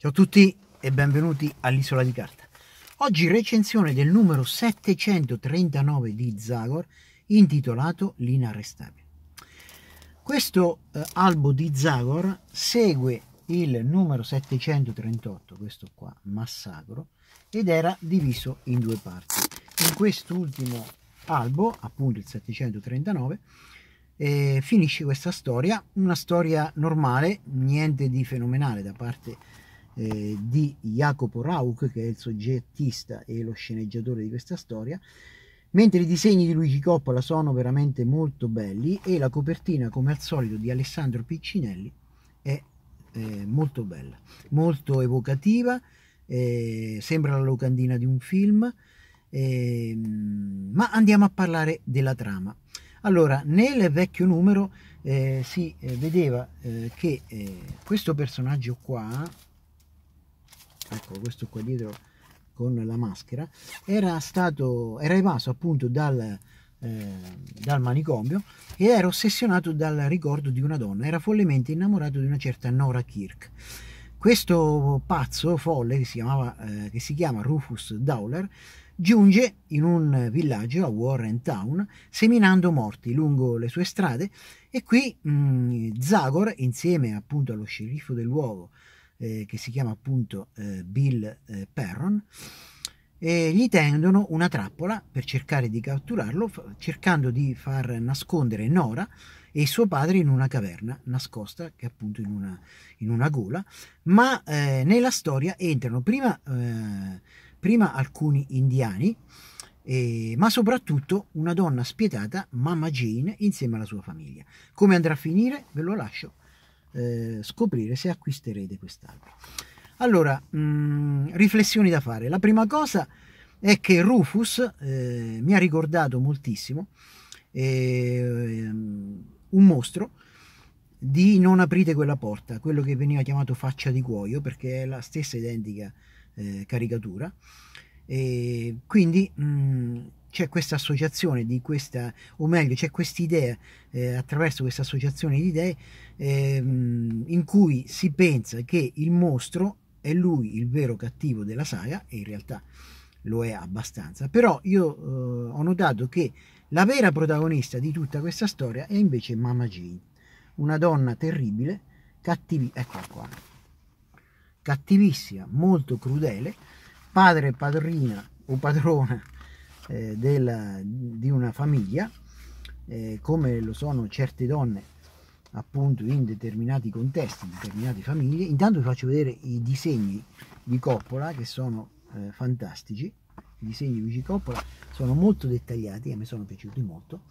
Ciao a tutti e benvenuti all'Isola di Carta. Oggi recensione del numero 739 di Zagor intitolato L'inarrestabile. Questo eh, albo di Zagor segue il numero 738, questo qua, Massacro, ed era diviso in due parti. In quest'ultimo albo, appunto il 739, eh, finisce questa storia, una storia normale, niente di fenomenale da parte di eh, di Jacopo Rauch, che è il soggettista e lo sceneggiatore di questa storia, mentre i disegni di Luigi Coppola sono veramente molto belli e la copertina, come al solito, di Alessandro Piccinelli è eh, molto bella, molto evocativa, eh, sembra la locandina di un film, eh, ma andiamo a parlare della trama. Allora, nel vecchio numero eh, si eh, vedeva eh, che questo personaggio qua, ecco questo qua dietro con la maschera, era stato, era evaso appunto dal, eh, dal manicomio e era ossessionato dal ricordo di una donna, era follemente innamorato di una certa Nora Kirk. Questo pazzo folle che si, chiamava, eh, che si chiama Rufus Dowler giunge in un villaggio a Warren Town seminando morti lungo le sue strade e qui mh, mm, Zagor insieme appunto allo sceriffo del luogo eh, che si chiama appunto eh, Bill eh, Perron, e gli tendono una trappola per cercare di catturarlo, cercando di far nascondere Nora e suo padre in una caverna nascosta, che è appunto in una, in una gola, ma eh, nella storia entrano prima, eh, prima alcuni indiani, eh, ma soprattutto una donna spietata, mamma Jane, insieme alla sua famiglia. Come andrà a finire ve lo lascio eh, scoprire se acquisterete quest'albero. Allora, mh, mm, riflessioni da fare. La prima cosa è che Rufus eh, mi ha ricordato moltissimo eh, un mostro di non aprite quella porta, quello che veniva chiamato faccia di cuoio perché è la stessa identica eh, caricatura. E quindi mh, mm, c'è questa associazione di questa, o meglio, c'è quest'idea eh, attraverso questa associazione di idee ehm, in cui si pensa che il mostro è lui il vero cattivo della saga e in realtà lo è abbastanza. Però io eh, ho notato che la vera protagonista di tutta questa storia è invece Mama Jane, una donna terribile, cattivi- eccola qua, cattivissima, molto crudele, padre, padrina o padrona eh, della, di una famiglia, eh, come lo sono certe donne appunto in determinati contesti, in determinate famiglie. Intanto vi faccio vedere i disegni di Coppola che sono eh, fantastici. I disegni di Luigi Coppola sono molto dettagliati e mi sono piaciuti molto.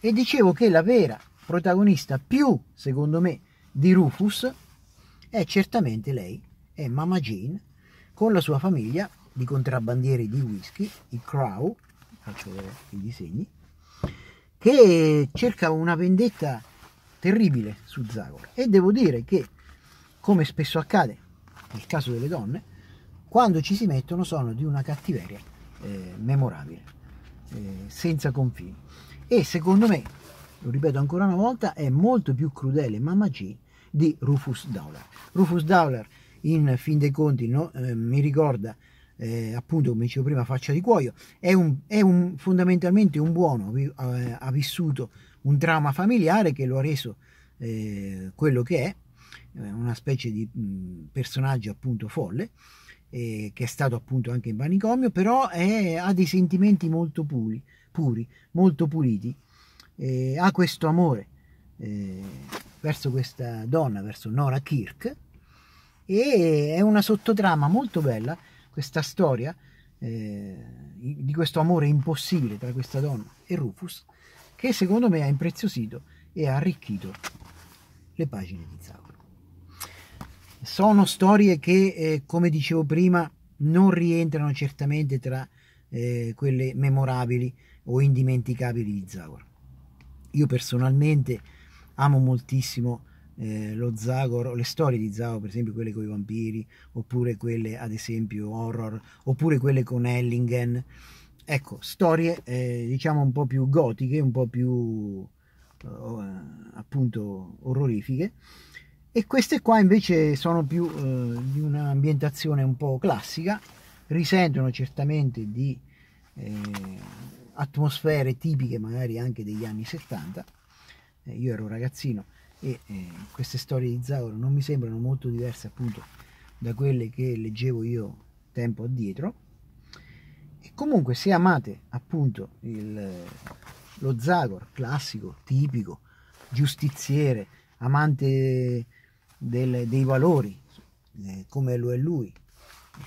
E dicevo che la vera protagonista più, secondo me, di Rufus è certamente lei, è Mama Jane, con la sua famiglia di contrabbandieri di whisky, i Crow, faccio i disegni, che cerca una vendetta terribile su Zagor. E devo dire che, come spesso accade nel caso delle donne, quando ci si mettono sono di una cattiveria eh, memorabile, eh, senza confini. E secondo me, lo ripeto ancora una volta, è molto più crudele Mamma G di Rufus Dowler. Rufus Dowler, in fin dei conti, no, eh, mi ricorda eh, appunto come dicevo prima faccia di cuoio, è, un, è un, fondamentalmente un buono, eh, ha vissuto un dramma familiare che lo ha reso eh, quello che è, eh, una specie di mh, personaggio appunto folle, eh, che è stato appunto anche in manicomio, però è, ha dei sentimenti molto puri, puri molto puliti, eh, ha questo amore verso questa donna, verso Nora Kirk, e è una sottotrama molto bella questa storia eh, di questo amore impossibile tra questa donna e Rufus, che secondo me ha impreziosito e ha arricchito le pagine di Zauro. Sono storie che, eh, come dicevo prima, non rientrano certamente tra eh, quelle memorabili o indimenticabili di Zaur. Io personalmente amo moltissimo eh, lo Zagor, le storie di Zagor, per esempio quelle con i vampiri, oppure quelle ad esempio horror, oppure quelle con Ellingen. Ecco, storie eh, diciamo un po' più gotiche, un po' più eh, appunto orrorifiche. E queste qua invece sono più eh, di un'ambientazione un po' classica, risentono certamente di eh, atmosfere tipiche magari anche degli anni 70. Eh, io ero ragazzino e eh, queste storie di Zauro non mi sembrano molto diverse appunto da quelle che leggevo io tempo addietro e comunque se amate appunto il, lo Zagor classico, tipico, giustiziere, amante del, dei valori eh, come lo è lui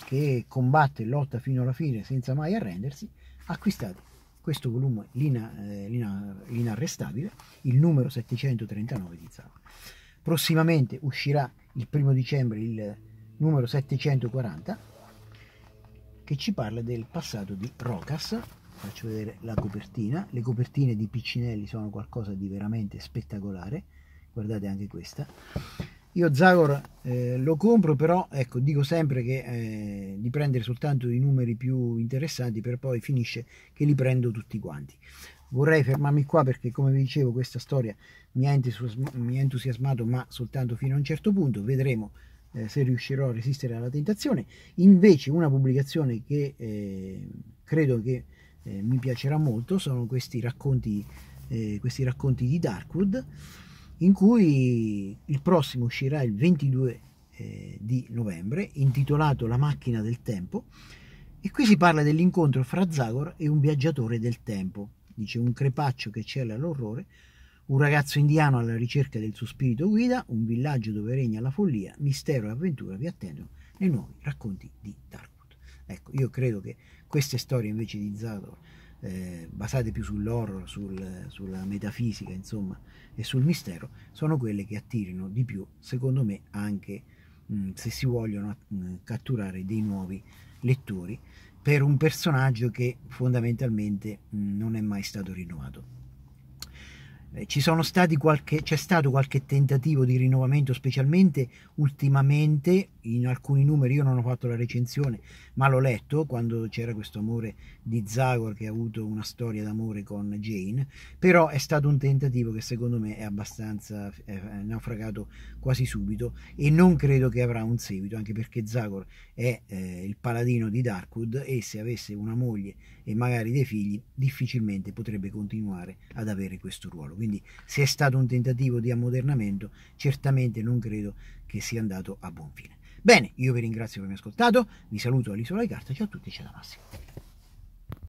che combatte e lotta fino alla fine senza mai arrendersi acquistate questo volume l'ina, eh, l'inarrestabile, il numero 739 di Zappa. Prossimamente uscirà il primo dicembre il numero 740 che ci parla del passato di Rocas. Faccio vedere la copertina. Le copertine di Piccinelli sono qualcosa di veramente spettacolare. Guardate anche questa io Zagor eh, lo compro, però ecco, dico sempre che eh, di prendere soltanto i numeri più interessanti, per poi finisce che li prendo tutti quanti. Vorrei fermarmi qua perché, come vi dicevo, questa storia mi ha entusiasmato, ma soltanto fino a un certo punto. Vedremo eh, se riuscirò a resistere alla tentazione. Invece, una pubblicazione che eh, credo che eh, mi piacerà molto sono questi racconti, eh, questi racconti di Darkwood in cui il prossimo uscirà il 22 eh, di novembre, intitolato La macchina del tempo, e qui si parla dell'incontro fra Zagor e un viaggiatore del tempo, dice un crepaccio che cela l'orrore, un ragazzo indiano alla ricerca del suo spirito guida, un villaggio dove regna la follia, mistero e avventura vi attendono nei nuovi racconti di Darkwood. Ecco, io credo che queste storie invece di Zagor... Eh, basate più sull'horror, sul, sulla metafisica, insomma, e sul mistero, sono quelle che attirano di più, secondo me, anche mh, mm, se si vogliono mh, mm, catturare dei nuovi lettori per un personaggio che fondamentalmente mh, mm, non è mai stato rinnovato. Eh, c'è stato qualche tentativo di rinnovamento, specialmente ultimamente, in alcuni numeri io non ho fatto la recensione, ma l'ho letto quando c'era questo amore di Zagor che ha avuto una storia d'amore con Jane, però è stato un tentativo che secondo me è abbastanza è naufragato quasi subito e non credo che avrà un seguito, anche perché Zagor è eh, il paladino di Darkwood e se avesse una moglie e magari dei figli difficilmente potrebbe continuare ad avere questo ruolo. Quindi se è stato un tentativo di ammodernamento, certamente non credo che sia andato a buon fine. Bene, io vi ringrazio per avermi ascoltato, vi saluto all'isola di carta, ciao a tutti, ciao da Massimo.